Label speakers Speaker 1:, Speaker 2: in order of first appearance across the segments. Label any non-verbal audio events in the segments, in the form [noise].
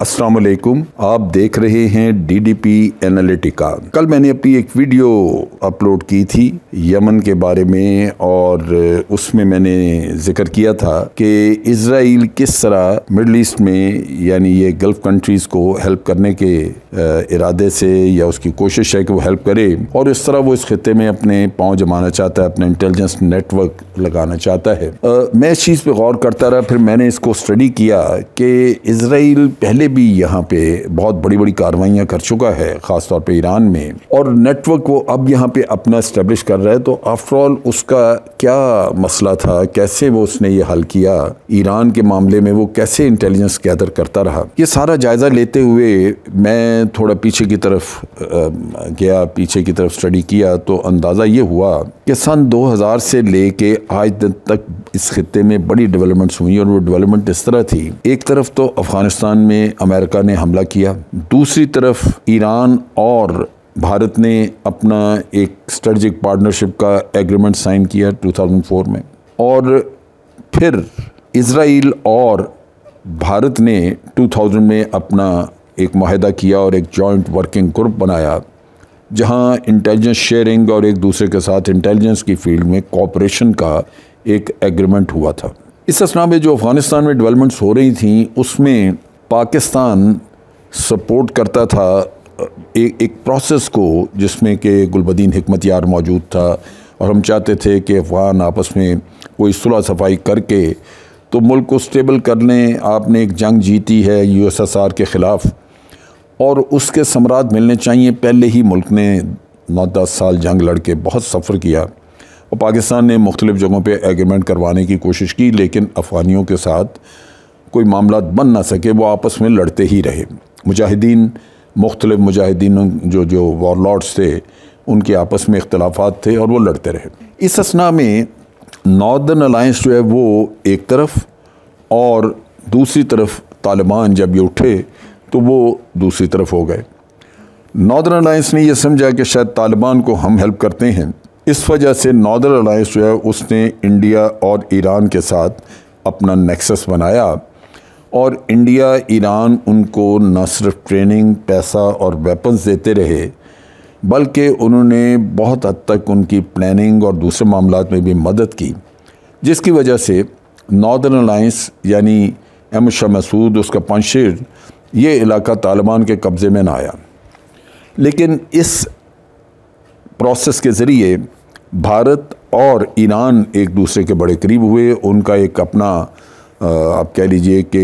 Speaker 1: असलकुम आप देख रहे हैं डी डी पी एनालिटिका कल मैंने अपनी एक वीडियो अपलोड की थी यमन के बारे में और उसमें मैंने जिक्र किया था कि इसराइल किस तरह मिडल ईस्ट में यानी ये गल्फ़ कंट्रीज़ को हेल्प करने के इरादे से या उसकी कोशिश है कि वो हेल्प करे और इस तरह वो इस खत्े में अपने पाँव जमाना चाहता है अपना इंटेलिजेंस नेटवर्क लगाना चाहता है आ, मैं इस चीज़ पर गौर करता रहा फिर मैंने इसको स्टडी किया कि इसराइल पहले पहले भी यहाँ पे बहुत बड़ी बड़ी कार्रवाइयाँ कर चुका है ख़ासतौर पर ईरान में और नेटवर्क वो अब यहाँ पे अपना इस्टेब्लिश कर रहा है तो आफ्टरऑल उसका क्या मसला था कैसे वो उसने ये हल किया ईरान के मामले में वो कैसे इंटेलिजेंस गैदर करता रहा ये सारा जायज़ा लेते हुए मैं थोड़ा पीछे की तरफ गया पीछे की तरफ स्टडी किया तो अंदाज़ा ये हुआ कि सन 2000 से ले आज दिन तक इस खत्े में बड़ी डेवलपमेंट्स हुई और वो डेवलपमेंट इस तरह थी एक तरफ तो अफगानिस्तान में अमेरिका ने हमला किया दूसरी तरफ ईरान और भारत ने अपना एक स्ट्रेटजिक पार्टनरशिप का एग्रीमेंट साइन किया 2004 में और फिर इसराइल और भारत ने 2000 में अपना एक माहिदा किया और एक जॉइंट वर्किंग ग्रुप बनाया जहां इंटेलिजेंस शेयरिंग और एक दूसरे के साथ इंटेलिजेंस की फील्ड में कॉपरेशन का एक एग्रीमेंट हुआ था इस असना में जो अफ़गानिस्तान में डेवलपमेंट्स हो रही थी उसमें पाकिस्तान सपोर्ट करता था एक एक प्रोसेस को जिसमें कि गुलबदीन हमत यार मौजूद था और हम चाहते थे कि अफगान आपस में कोई सुलह सफाई करके तो मुल्क को स्टेबल कर लें आपने एक जंग जीती है यू एस एस आर के ख़िलाफ़ और उसके सम्राट मिलने चाहिए पहले ही मुल्क ने नौ दस साल जंग लड़ के बहुत सफ़र किया और पाकिस्तान ने मुख्तलिफ़ जगहों पर एग्रीमेंट करवाने की कोशिश की लेकिन अफगानियों के साथ कोई मामला बन ना सके वो आपस में लड़ते ही रहे मुजाहिदीन मुख्तलिफ मुजाहिदीन जो जो वॉरलॉर्ड्स थे उनके आपस में इख्तलाफात थे और वो लड़ते रहे इस असना में नॉर्दर्न अलाइंस जो है वो एक तरफ और दूसरी तरफ तालिबान जब ये उठे तो वो दूसरी तरफ हो गए नॉर्दर्न अलाइंस ने यह समझा कि शायद तालिबान को हम हेल्प करते हैं इस वजह से नॉर्दर्न अलाइंस जो है उसने इंडिया और ईरान के साथ अपना नेक्सस बनाया और इंडिया ईरान उनको न सिर्फ ट्रेनिंग पैसा और वेपन्स देते रहे बल्कि उन्होंने बहुत हद तक उनकी प्लानिंग और दूसरे मामला में भी मदद की जिसकी वजह से नॉर्दर्न अलाइंस यानी अहमद शाह मसूद उसका पंशीर ये इलाका तालिबान के कब्ज़े में ना आया लेकिन इस प्रोसेस के ज़रिए भारत और ईरान एक दूसरे के बड़े करीब हुए उनका एक अपना आप कह लीजिए कि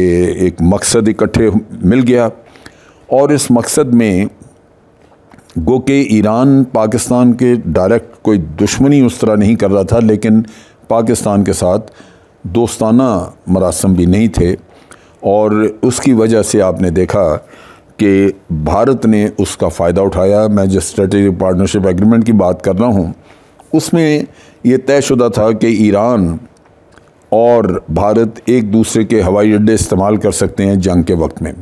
Speaker 1: एक मकसद इकट्ठे मिल गया और इस मकसद में गो के ईरान पाकिस्तान के डायरेक्ट कोई दुश्मनी उस तरह नहीं कर रहा था लेकिन पाकिस्तान के साथ दोस्ताना मरासम भी नहीं थे और उसकी वजह से आपने देखा कि भारत ने उसका फ़ायदा उठाया मैं जो स्ट्रेटेजिक पार्टनरशिप एग्रीमेंट की बात कर रहा हूँ उसमें ये तयशुदा था कि ईरान और भारत एक दूसरे के हवाई अड्डे इस्तेमाल कर सकते हैं जंग के वक्त में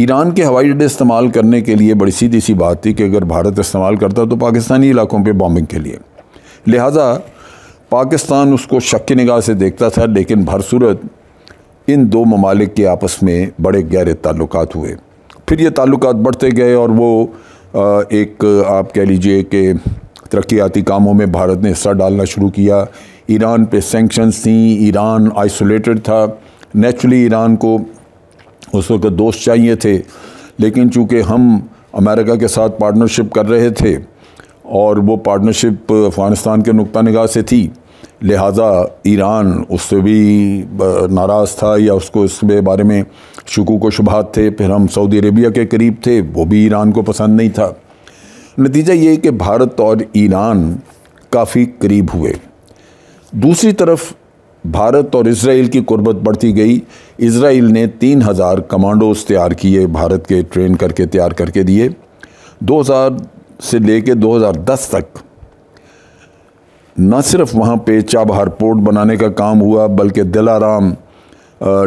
Speaker 1: ईरान के हवाई अड्डे इस्तेमाल करने के लिए बड़ी सीधी सी बात थी कि अगर भारत इस्तेमाल करता तो पाकिस्तानी इलाकों पर बॉम्बिंग के लिए लिहाजा पाकिस्तान उसको शक की निगाह से देखता था लेकिन भरसूरत इन दो ममालिक के आपस में बड़े गहरे ताल्लुक हुए फिर ये ताल्लुक बढ़ते गए और वो एक आप कह लीजिए कि तरक्याती कामों में भारत ने हिस्सा डालना शुरू किया ईरान पे सेंक्शंस थी ईरान आइसोलेटेड था नेचुरली ईरान को उस वक्त दोस्त चाहिए थे लेकिन चूँकि हम अमेरिका के साथ पार्टनरशिप कर रहे थे और वो पार्टनरशिप अफ़गानिस्तान के नुक़ नगाह से थी लिहाजा ईरान उससे भी नाराज़ था या उसको इसके बारे में शकूक व शुभात थे फिर हम सऊदी अरेबिया के करीब थे वो भी ईरान को पसंद नहीं था नतीजा ये कि भारत और ईरान काफ़ी करीब हुए दूसरी तरफ भारत और इसराइल की कुर्बत बढ़ती गई इसराइल ने तीन हज़ार कमांडोज तैयार किए भारत के ट्रेन करके तैयार करके दिए 2000 से लेके 2010 तक न सिर्फ वहाँ पे चाबहार पोर्ट बनाने का काम हुआ बल्कि दिलाराम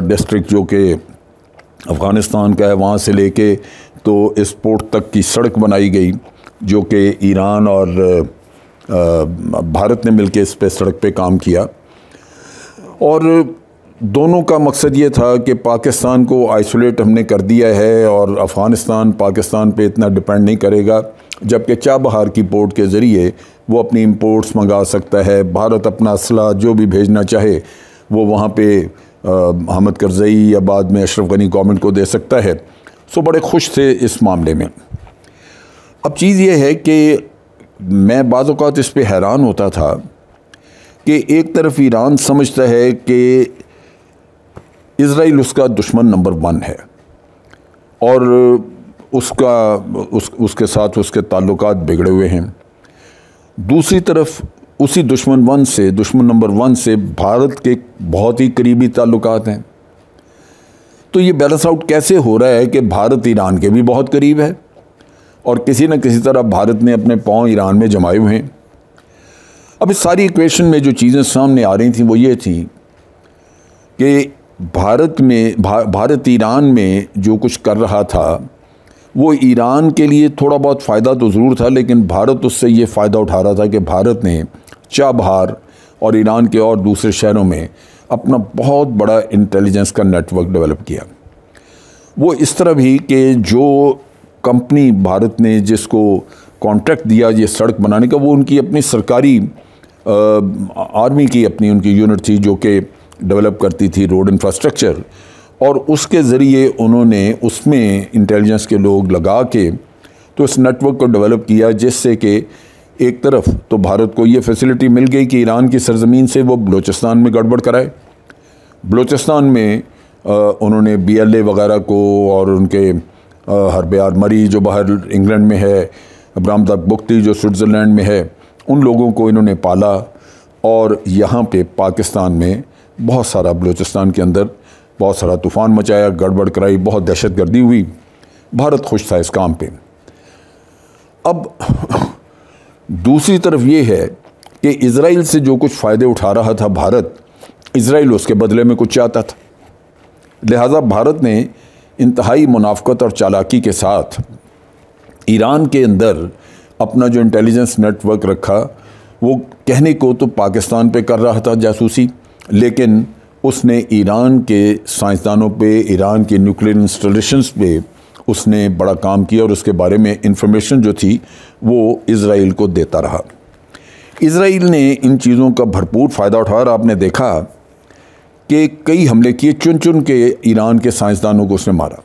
Speaker 1: डिस्ट्रिक्ट जो कि अफ़गानिस्तान का है वहाँ से लेके तो इस पोर्ट तक की सड़क बनाई गई जो कि ईरान और भारत ने मिलकर इस पे सड़क पे काम किया और दोनों का मकसद ये था कि पाकिस्तान को आइसोलेट हमने कर दिया है और अफ़गानिस्तान पाकिस्तान पे इतना डिपेंड नहीं करेगा जबकि चाबहार की पोर्ट के ज़रिए वो अपनी इम्पोर्ट्स मंगा सकता है भारत अपना असला जो भी भेजना चाहे वो वहाँ पे हमद करजई या बाद में अशरफ गनी गवर्नमेंट को दे सकता है सो बड़े खुश थे इस मामले में अब चीज़ ये है कि मैं बाज़ात इस पर हैरान होता था कि एक तरफ ईरान समझता है कि इसराइल उसका दुश्मन नंबर वन है और उसका उस उसके साथ उसके ताल्लुक बिगड़े हुए हैं दूसरी तरफ उसी दुश्मन वन से दुश्मन नंबर वन से भारत के बहुत ही करीबी ताल्लुक हैं तो ये बैलेंस आउट कैसे हो रहा है कि भारत ईरान के भी बहुत करीब है और किसी न किसी तरह भारत ने अपने पाँव ईरान में जमाए हुए हैं अब इस सारी इक्वेशन में जो चीज़ें सामने आ रही थी वो ये थी कि भारत में भा, भारत ईरान में जो कुछ कर रहा था वो ईरान के लिए थोड़ा बहुत फ़ायदा तो ज़रूर था लेकिन भारत उससे ये फ़ायदा उठा रहा था कि भारत ने चाबहार और ईरान के और दूसरे शहरों में अपना बहुत बड़ा इंटेलिजेंस का नेटवर्क डेवलप किया वो इस तरह भी कि जो कंपनी भारत ने जिसको कॉन्ट्रैक्ट दिया ये सड़क बनाने का वो उनकी अपनी सरकारी आर्मी की अपनी उनकी यूनिट थी जो कि डेवलप करती थी रोड इंफ्रास्ट्रक्चर और उसके ज़रिए उन्होंने उसमें इंटेलिजेंस के लोग लगा के तो इस नेटवर्क को डेवलप किया जिससे कि एक तरफ तो भारत को ये फैसिलिटी मिल गई कि ईरान की सरजमीन से वो बलूचिस्तान में गड़बड़ कराए बलूचिस्तान में आ, उन्होंने बी वगैरह को और उनके हरबयार मरी जो बाहर इंग्लैंड में है अब्रामदाक बुख्ती जो स्विट्ज़रलैंड में है उन लोगों को इन्होंने पाला और यहाँ पे पाकिस्तान में बहुत सारा बलूचिस्तान के अंदर बहुत सारा तूफ़ान मचाया गड़बड़ कराई बहुत दहशत गर्दी हुई भारत खुश था इस काम पे अब [clears throat] दूसरी तरफ ये है कि इसराइल से जो कुछ फ़ायदे उठा रहा था भारत इसराइल उसके बदले में कुछ चाहता था लिहाजा भारत ने इंतहाई मुनाफ़त और चालाकी के साथ ईरान के अंदर अपना जो इंटेलिजेंस नेटवर्क रखा वो कहने को तो पाकिस्तान पे कर रहा था जासूसी लेकिन उसने ईरान के साइंसदानों पे ईरान के न्यूक्लियर इंस्टॉलेशंस पे उसने बड़ा काम किया और उसके बारे में इंफॉर्मेशन जो थी वो इसराइल को देता रहा इसराइल ने इन चीज़ों का भरपूर फ़ायदा उठाया और आपने देखा के कई हमले किए चुन चुन के ईरान के साइंसदानों को उसने मारा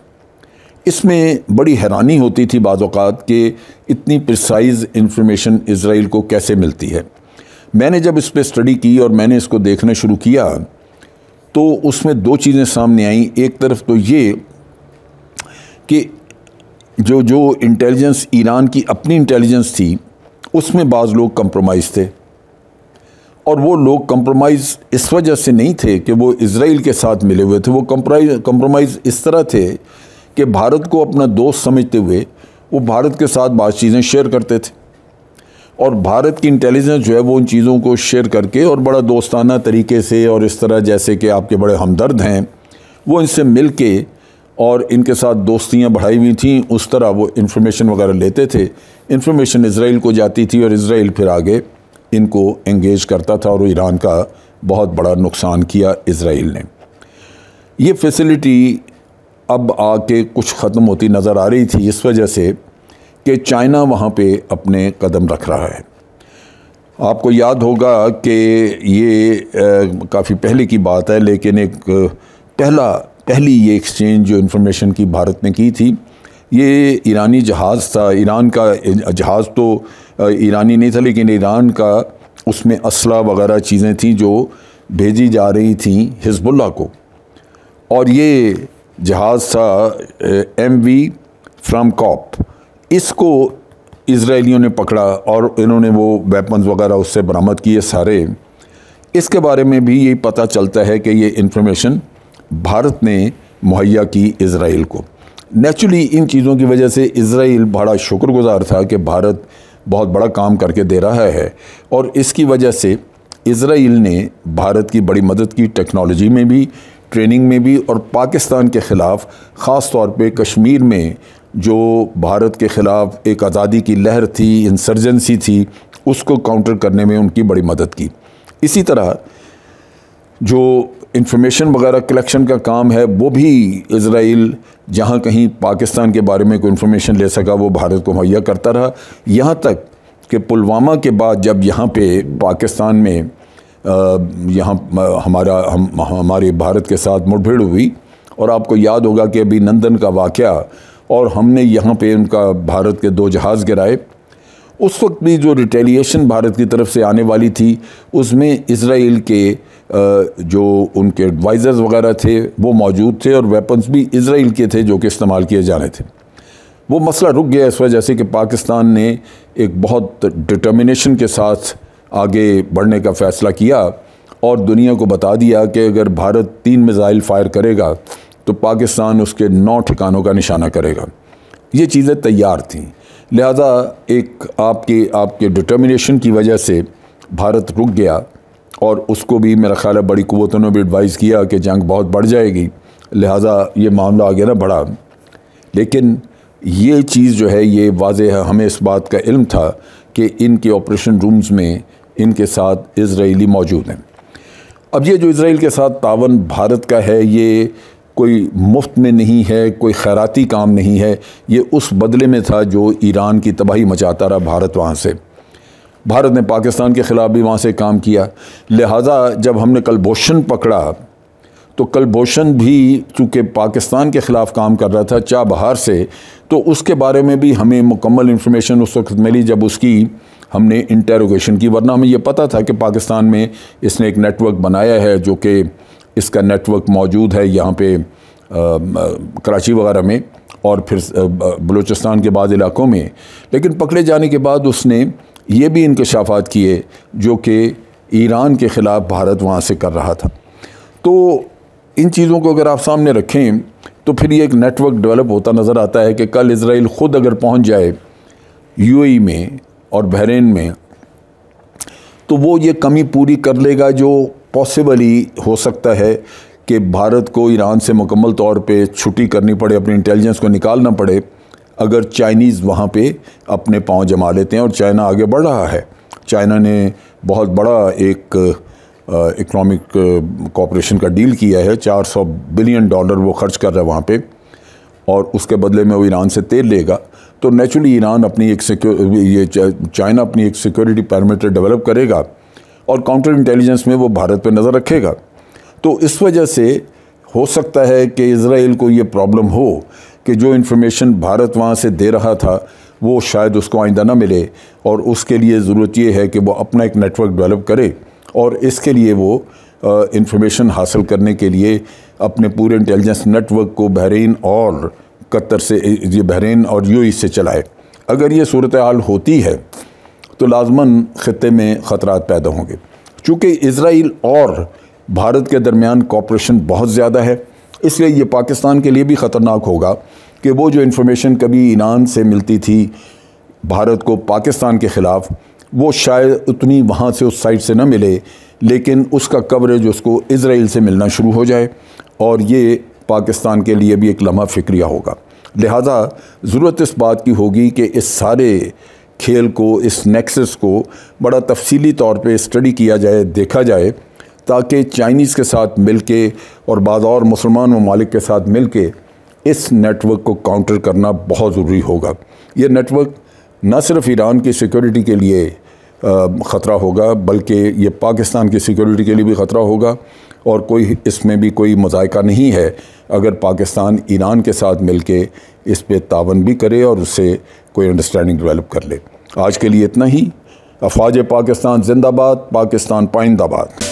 Speaker 1: इसमें बड़ी हैरानी होती थी बाज़ात कि इतनी प्रिसाइज इन्फॉर्मेशन इसराइल को कैसे मिलती है मैंने जब इस पर स्टडी की और मैंने इसको देखना शुरू किया तो उसमें दो चीज़ें सामने आईं एक तरफ तो ये कि जो जो इंटेलिजेंस ईरान की अपनी इंटेलिजेंस थी उसमें बाज़ लोग कंप्रोमाइज़ थे और वो लोग कम्प्रोमाइज़ इस वजह से नहीं थे कि वो इसराइल के साथ मिले हुए थे वो कम्प्रोमाइज़ इस तरह थे कि भारत को अपना दोस्त समझते हुए वो भारत के साथ बात चीज़ें शेयर करते थे और भारत की इंटेलिजेंस जो है वो उन चीज़ों को शेयर करके और बड़ा दोस्ताना तरीके से और इस तरह जैसे कि आपके बड़े हमदर्द हैं वो इनसे मिल के और इनके साथ दोस्तियाँ बढ़ाई हुई थी उस तरह वो इन्फॉर्मेशन वगैरह लेते थे इन्फॉर्मेशन इसराइल को जाती थी और इसराइल फिर आगे इनको एंगेज करता था और ईरान का बहुत बड़ा नुकसान किया इसराइल ने ये फैसिलिटी अब आके कुछ ख़त्म होती नज़र आ रही थी इस वजह से कि चाइना वहाँ पे अपने कदम रख रहा है आपको याद होगा कि ये काफ़ी पहले की बात है लेकिन एक पहला पहली ये एक्सचेंज जो इन्फॉर्मेशन की भारत ने की थी ये ईरानी जहाज़ था ईरान का जहाज़ तो ईरानी नहीं था लेकिन ईरान का उसमें असला वगैरह चीज़ें थी जो भेजी जा रही थी हिजबुल्ला को और ये जहाज़ था एम वी फ्राम कॉप इसको इसराइलियों ने पकड़ा और इन्होंने वो वेपन्स वगैरह उससे बरामद किए सारे इसके बारे में भी ये पता चलता है कि ये इन्फॉर्मेशन भारत ने मुहैया की इसराइल को नेचुरली इन चीज़ों की वजह से इसराइल बड़ा शुक्रगुजार था कि भारत बहुत बड़ा काम करके दे रहा है और इसकी वजह से इसराइल ने भारत की बड़ी मदद की टेक्नोलॉजी में भी ट्रेनिंग में भी और पाकिस्तान के ख़िलाफ़ ख़ास तौर पे कश्मीर में जो भारत के ख़िलाफ़ एक आज़ादी की लहर थी इंसर्जेंसी थी उसको काउंटर करने में उनकी बड़ी मदद की इसी तरह जो इंफॉर्मेशन वगैरह कलेक्शन का काम है वो भी इसराइल जहाँ कहीं पाकिस्तान के बारे में कोई इन्फॉर्मेशन ले सका वो भारत को मुहैया करता रहा यहाँ तक कि पुलवामा के बाद जब यहाँ पे पाकिस्तान में यहाँ हमारा हम हमारे भारत के साथ मुठभेड़ हुई और आपको याद होगा कि अभी नंदन का वाक़ और हमने यहाँ पे उनका भारत के दो जहाज़ गिराए उस वक्त भी जो रिटेलिएशन भारत की तरफ से आने वाली थी उसमें इसराइल के जो उनके एडवाइज़र्स वगैरह थे वो मौजूद थे और वेपन्स भी इसराइल के थे जो कि इस्तेमाल किए जाने थे वो मसला रुक गया इस वजह से कि पाकिस्तान ने एक बहुत डिटर्मिनेशन के साथ आगे बढ़ने का फ़ैसला किया और दुनिया को बता दिया कि अगर भारत तीन मिज़ाइल फायर करेगा तो पाकिस्तान उसके नौ ठिकानों का निशाना करेगा ये चीज़ें तैयार थीं लिहाजा एक आपके आपके डिटर्मिनेशन की वजह से भारत रुक गया और उसको भी मेरा ख्याल है बड़ी कुतों ने भी एडवाइस किया कि जंग बहुत बढ़ जाएगी लिहाजा ये मामला आ गया ना बढ़ा लेकिन ये चीज़ जो है ये वाज है हमें इस बात का इल्म था कि इनके ऑपरेशन रूम्स में इनके साथ इसराइली मौजूद हैं अब ये जो इसराइल के साथ तावन भारत का है ये कोई मुफ्त में नहीं है कोई खैराती काम नहीं है ये उस बदले में था जो ईरान की तबाही मचाता रहा भारत वहाँ से भारत ने पाकिस्तान के ख़िलाफ़ भी वहाँ से काम किया लिहाजा जब हमने कलभूषण पकड़ा तो कलभूषण भी चूँकि पाकिस्तान के ख़िलाफ़ काम कर रहा था चाह बहार से तो उसके बारे में भी हमें मुकम्मल इन्फॉर्मेशन उस वक्त मिली जब उसकी हमने इंटेरोगेशन की वरना हमें यह पता था कि पाकिस्तान में इसने एक नेटवर्क बनाया है जो कि इसका नेटवर्क मौजूद है यहाँ पे कराची वगैरह में और फिर बलूचिस्तान के बाद इलाकों में लेकिन पकड़े जाने के बाद उसने ये भी इनकशाफ़ात किए जो कि ईरान के ख़िलाफ़ भारत वहाँ से कर रहा था तो इन चीज़ों को अगर आप सामने रखें तो फिर ये एक नेटवर्क डेवलप होता नज़र आता है कि कल इसराइल ख़ुद अगर पहुँच जाए यू e में और बहरीन में तो वो ये कमी पूरी कर लेगा जो पॉसिबली हो सकता है कि भारत को ईरान से मुकम्मल तौर पे छुट्टी करनी पड़े अपनी इंटेलिजेंस को निकालना पड़े अगर चाइनीज़ वहाँ पे अपने पाँव जमा लेते हैं और चाइना आगे बढ़ रहा है चाइना ने बहुत बड़ा एक इकोनॉमिक कॉपरेशन का डील किया है 400 बिलियन डॉलर वो खर्च कर रहा है वहाँ पे और उसके बदले में वो ईरान से तेल लेगा तो नेचुरली ईरान अपनी एक ये चाइना अपनी एक सिक्योरिटी पैरामीटर डेवलप करेगा और काउंटर इंटेलिजेंस में वो भारत पर नज़र रखेगा तो इस वजह से हो सकता है कि इसराइल को ये प्रॉब्लम हो कि जो इन्फॉर्मेशन भारत वहाँ से दे रहा था वो शायद उसको आइंदा ना मिले और उसके लिए ज़रूरत ये है कि वो अपना एक नेटवर्क डेवलप करे और इसके लिए वो इन्फॉर्मेशन हासिल करने के लिए अपने पूरे इंटेलिजेंस नेटवर्क को बहरीन और कतर से ये बहरीन और यू से चलाए अगर ये सूरत हाल होती है तो लाजमन ख़त्े में ख़तरा पैदा होंगे चूँकि इसराइल और भारत के दरमियान कॉपरेशन बहुत ज़्यादा है इसलिए ये पाकिस्तान के लिए भी ख़तरनाक होगा कि वो जो इन्फॉर्मेशन कभी ईरान से मिलती थी भारत को पाकिस्तान के ख़िलाफ़ वो शायद उतनी वहाँ से उस साइड से ना मिले लेकिन उसका कवरेज उसको इसराइल से मिलना शुरू हो जाए और ये पाकिस्तान के लिए भी एक लम्हा फिक्रिया होगा लिहाजा ज़रूरत इस बात की होगी कि इस सारे खेल को इस नेक्सस को बड़ा तफसीली तौर पे स्टडी किया जाए देखा जाए ताकि चाइनीज़ के साथ मिल के और बाद और मुसलमान ममालिक के साथ मिल के इस नेटवर्क को काउंटर करना बहुत ज़रूरी होगा ये नेटवर्क न सिर्फ ईरान की सिक्योरिटी के लिए ख़तरा होगा बल्कि ये पाकिस्तान की सिक्योरिटी के लिए भी ख़तरा होगा और कोई इसमें भी कोई मजायका नहीं है अगर पाकिस्तान ईरान के साथ मिल के इस पर तावन भी करे और उससे कोई अंडरस्टैंडिंग डेवलप कर ले आज के लिए इतना ही अफवाज पाकिस्तान जिंदाबाद पाकिस्तान पाइंदाबाद